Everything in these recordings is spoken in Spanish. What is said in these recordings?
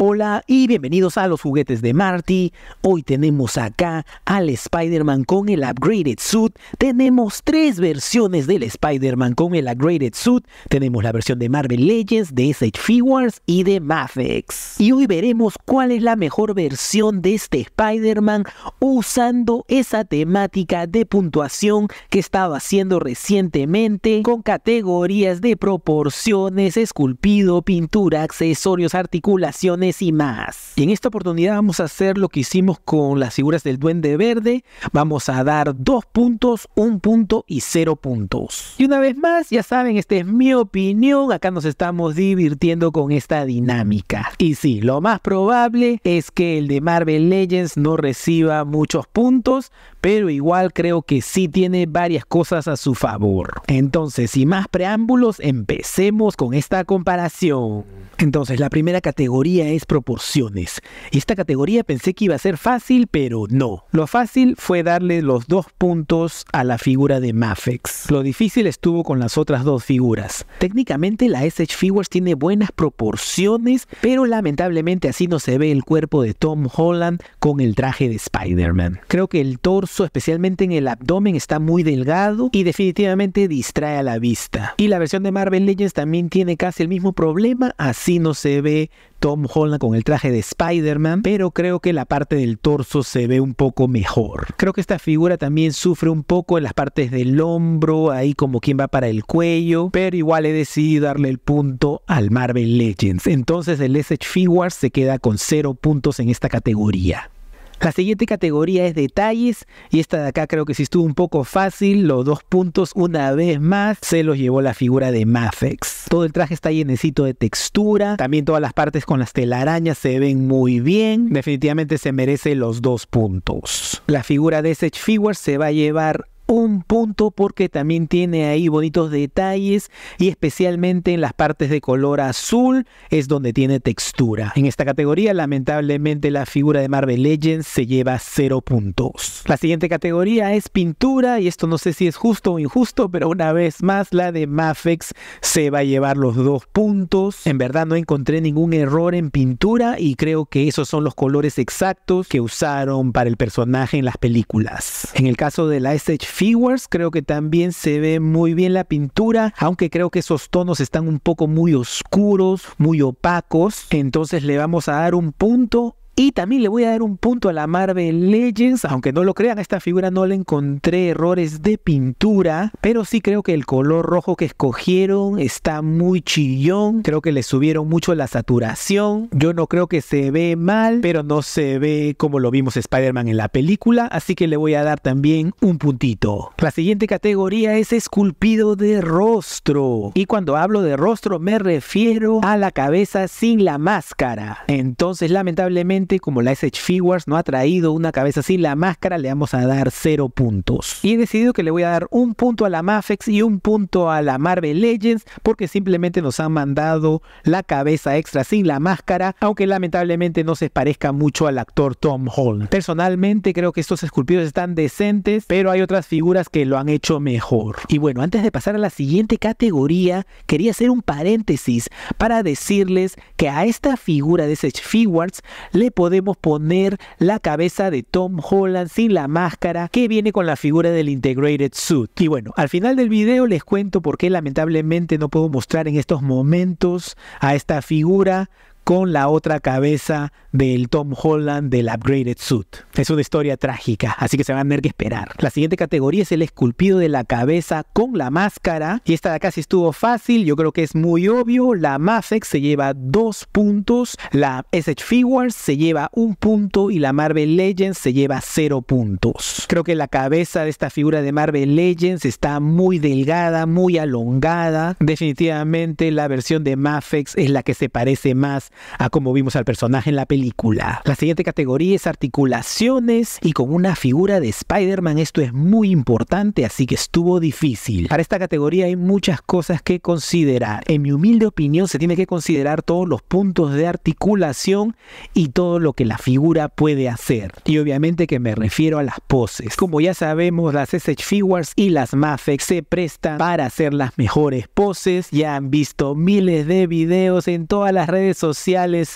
Hola y bienvenidos a los juguetes de Marty. Hoy tenemos acá al Spider-Man con el upgraded suit. Tenemos tres versiones del Spider-Man con el upgraded suit. Tenemos la versión de Marvel Legends, de SH Figures y de Mafex. Y hoy veremos cuál es la mejor versión de este Spider-Man usando esa temática de puntuación que estaba haciendo recientemente con categorías de proporciones, esculpido, pintura, accesorios, articulaciones y más. Y en esta oportunidad vamos a hacer lo que hicimos con las figuras del Duende Verde. Vamos a dar dos puntos, un punto y cero puntos. Y una vez más, ya saben, esta es mi opinión. Acá nos estamos divirtiendo con esta dinámica. Y sí, lo más probable es que el de Marvel Legends no reciba muchos puntos, pero igual creo que sí tiene varias cosas a su favor. Entonces, sin más preámbulos, empecemos con esta comparación. Entonces, la primera categoría es proporciones. Esta categoría pensé que iba a ser fácil, pero no. Lo fácil fue darle los dos puntos a la figura de Mafex. Lo difícil estuvo con las otras dos figuras. Técnicamente la SH Figures tiene buenas proporciones, pero lamentablemente así no se ve el cuerpo de Tom Holland con el traje de Spider-Man. Creo que el torso especialmente en el abdomen, está muy delgado y definitivamente distrae a la vista. Y la versión de Marvel Legends también tiene casi el mismo problema, así no se ve Tom Holland con el traje de Spider-Man, pero creo que la parte del torso se ve un poco mejor. Creo que esta figura también sufre un poco en las partes del hombro, ahí como quien va para el cuello, pero igual he decidido darle el punto al Marvel Legends. Entonces el SH Figuarts se queda con 0 puntos en esta categoría. La siguiente categoría es detalles y esta de acá creo que sí estuvo un poco fácil. Los dos puntos una vez más se los llevó la figura de Mafex. Todo el traje está llenecito de textura. También todas las partes con las telarañas se ven muy bien. Definitivamente se merece los dos puntos. La figura de Sedge Figure se va a llevar un punto porque también tiene ahí bonitos detalles y especialmente en las partes de color azul es donde tiene textura. En esta categoría lamentablemente la figura de Marvel Legends se lleva cero puntos. La siguiente categoría es pintura y esto no sé si es justo o injusto, pero una vez más la de Mafex se va a llevar los dos puntos. En verdad no encontré ningún error en pintura y creo que esos son los colores exactos que usaron para el personaje en las películas. En el caso de la SH Figures, creo que también se ve muy bien la pintura, aunque creo que esos tonos están un poco muy oscuros, muy opacos, entonces le vamos a dar un punto y también le voy a dar un punto a la Marvel Legends, aunque no lo crean, a esta figura no le encontré errores de pintura, pero sí creo que el color rojo que escogieron está muy chillón, creo que le subieron mucho la saturación, yo no creo que se ve mal, pero no se ve como lo vimos Spider-Man en la película, así que le voy a dar también un puntito. La siguiente categoría es esculpido de rostro, y cuando hablo de rostro me refiero a la cabeza sin la máscara, entonces lamentablemente como la SH Figures no ha traído una cabeza sin la máscara le vamos a dar cero puntos. Y he decidido que le voy a dar un punto a la Mafex y un punto a la Marvel Legends porque simplemente nos han mandado la cabeza extra sin la máscara, aunque lamentablemente no se parezca mucho al actor Tom Holland. Personalmente creo que estos esculpidos están decentes, pero hay otras figuras que lo han hecho mejor. Y bueno, antes de pasar a la siguiente categoría, quería hacer un paréntesis para decirles que a esta figura de SH Figuarts le podemos poner la cabeza de Tom Holland sin la máscara que viene con la figura del Integrated Suit. Y bueno, al final del video les cuento por qué lamentablemente no puedo mostrar en estos momentos a esta figura con la otra cabeza del Tom Holland del Upgraded Suit. Es una historia trágica, así que se van a tener que esperar. La siguiente categoría es el esculpido de la cabeza con la máscara. Y esta de acá sí estuvo fácil, yo creo que es muy obvio. La Mafex se lleva dos puntos, la SH Figures se lleva un punto y la Marvel Legends se lleva cero puntos. Creo que la cabeza de esta figura de Marvel Legends está muy delgada, muy alongada. Definitivamente la versión de Mafex es la que se parece más a como vimos al personaje en la película. La siguiente categoría es articulaciones y con una figura de Spider-Man esto es muy importante, así que estuvo difícil. Para esta categoría hay muchas cosas que considerar. En mi humilde opinión se tiene que considerar todos los puntos de articulación y todo lo que la figura puede hacer. Y obviamente que me refiero a las poses. Como ya sabemos, las SH Figures y las Mafex se prestan para hacer las mejores poses. Ya han visto miles de videos en todas las redes sociales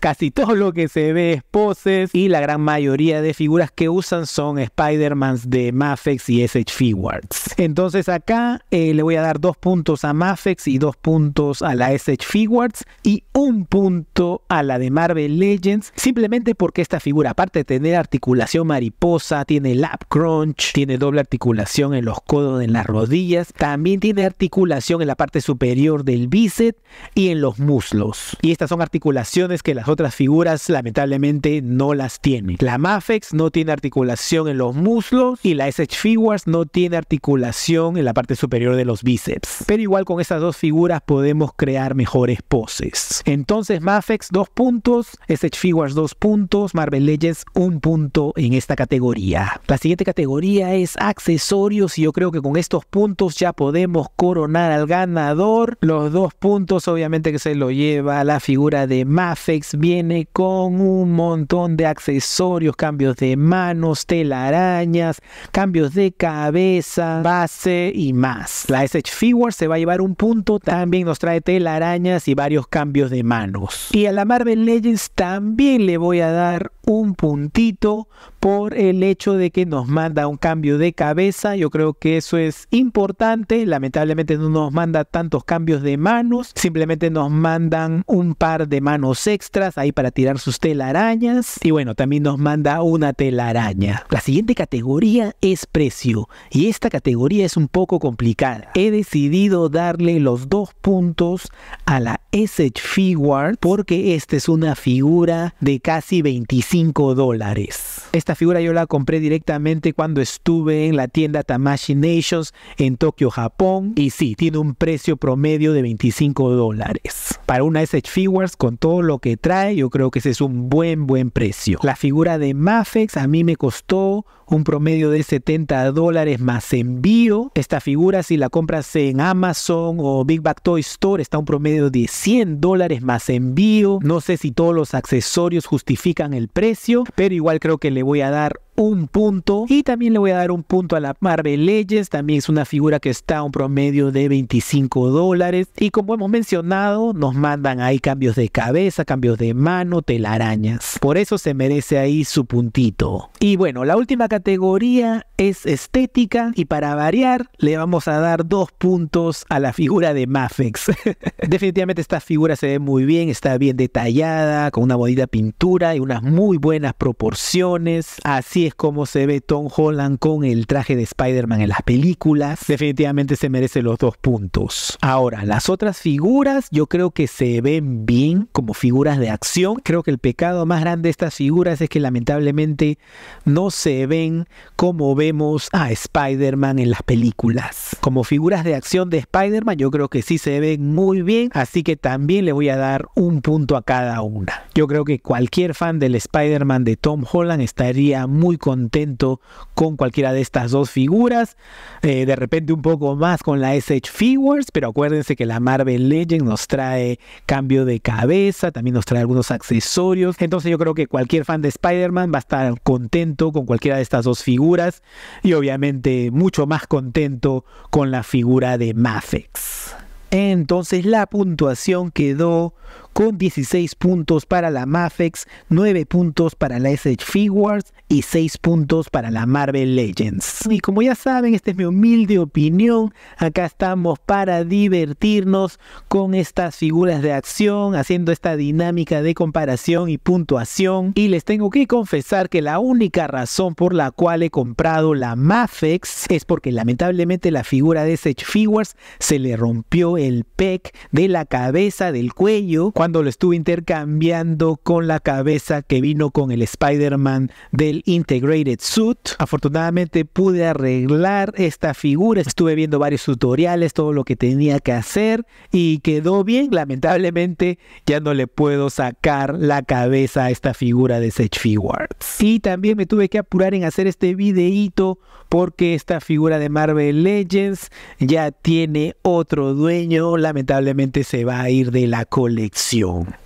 casi todo lo que se ve es poses y la gran mayoría de figuras que usan son Spider-Mans de Mafex y SH Figuarts. Entonces acá eh, le voy a dar dos puntos a Mafex y dos puntos a la SH Figuarts y un punto a la de Marvel Legends, simplemente porque esta figura, aparte de tener articulación mariposa, tiene lap crunch, tiene doble articulación en los codos, en las rodillas, también tiene articulación en la parte superior del bíceps y en los muslos. Y estas son articulaciones que las otras figuras lamentablemente no las tienen. La Mafex no tiene articulación en los muslos y la SH Figures no tiene articulación en la parte superior de los bíceps. Pero igual con esas dos figuras podemos crear mejores poses. Entonces Mafex dos puntos, SH Figures dos puntos, Marvel Legends un punto en esta categoría. La siguiente categoría es accesorios y yo creo que con estos puntos ya podemos coronar al ganador. Los dos puntos obviamente que se lo lleva la figura de Mafex Mafex viene con un montón de accesorios, cambios de manos, telarañas, cambios de cabeza, base y más. La SH Figure se va a llevar un punto, también nos trae telarañas y varios cambios de manos. Y a la Marvel Legends también le voy a dar un puntito por el hecho de que nos manda un cambio de cabeza. Yo creo que eso es importante. Lamentablemente no nos manda tantos cambios de manos. Simplemente nos mandan un par de manos extras ahí para tirar sus telarañas. Y bueno, también nos manda una telaraña. La siguiente categoría es precio. Y esta categoría es un poco complicada. He decidido darle los dos puntos a la sh Figure porque esta es una figura de casi 25 dólares. Esta figura yo la compré directamente cuando estuve en la tienda Tamashi Nations en Tokio, Japón. Y sí, tiene un precio promedio de 25 dólares. Para una SH Figures con todo lo que trae, yo creo que ese es un buen, buen precio. La figura de Mafex a mí me costó un promedio de 70 dólares más envío. Esta figura, si la compras en Amazon o Big Back Toy Store, está un promedio de 100 dólares más envío. No sé si todos los accesorios justifican el precio, pero igual creo que le voy a dar un punto. Y también le voy a dar un punto a la Marvel Legends. También es una figura que está a un promedio de 25 dólares. Y como hemos mencionado, nos mandan ahí cambios de cabeza, cambios de mano, telarañas. Por eso se merece ahí su puntito. Y bueno, la última categoría es estética. Y para variar, le vamos a dar dos puntos a la figura de Mafex. Definitivamente esta figura se ve muy bien, está bien detallada, con una bonita pintura y unas muy buenas proporciones. Así es Cómo como se ve Tom Holland con el traje de Spider-Man en las películas. Definitivamente se merece los dos puntos. Ahora, las otras figuras yo creo que se ven bien como figuras de acción. Creo que el pecado más grande de estas figuras es que lamentablemente no se ven como vemos a Spider-Man en las películas. Como figuras de acción de Spider-Man yo creo que sí se ven muy bien, así que también le voy a dar un punto a cada una. Yo creo que cualquier fan del Spider-Man de Tom Holland estaría muy contento con cualquiera de estas dos figuras. Eh, de repente un poco más con la SH Figures, pero acuérdense que la Marvel Legends nos trae cambio de cabeza, también nos trae algunos accesorios. Entonces yo creo que cualquier fan de Spider-Man va a estar contento con cualquiera de estas dos figuras y obviamente mucho más contento con la figura de Mafex. Entonces la puntuación quedó con 16 puntos para la Mafex, 9 puntos para la SH Figures y 6 puntos para la Marvel Legends. Y como ya saben, esta es mi humilde opinión. Acá estamos para divertirnos con estas figuras de acción, haciendo esta dinámica de comparación y puntuación. Y les tengo que confesar que la única razón por la cual he comprado la Mafex es porque lamentablemente la figura de SH Figures se le rompió el pec de la cabeza del cuello cuando lo estuve intercambiando con la cabeza que vino con el Spider-Man del Integrated Suit. Afortunadamente pude arreglar esta figura, estuve viendo varios tutoriales, todo lo que tenía que hacer y quedó bien. Lamentablemente ya no le puedo sacar la cabeza a esta figura de Sage Figuarts. Y también me tuve que apurar en hacer este videíto porque esta figura de Marvel Legends ya tiene otro dueño, lamentablemente se va a ir de la colección.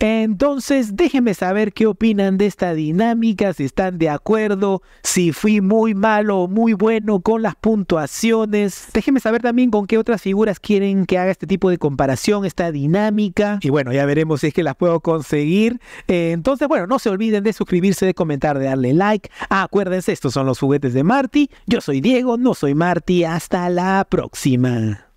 Entonces, déjenme saber qué opinan de esta dinámica, si están de acuerdo, si fui muy malo o muy bueno con las puntuaciones. Déjenme saber también con qué otras figuras quieren que haga este tipo de comparación, esta dinámica. Y bueno, ya veremos si es que las puedo conseguir. Eh, entonces, bueno, no se olviden de suscribirse, de comentar, de darle like. acuérdense, estos son los juguetes de Marty. Yo soy Diego, no soy Marty. Hasta la próxima.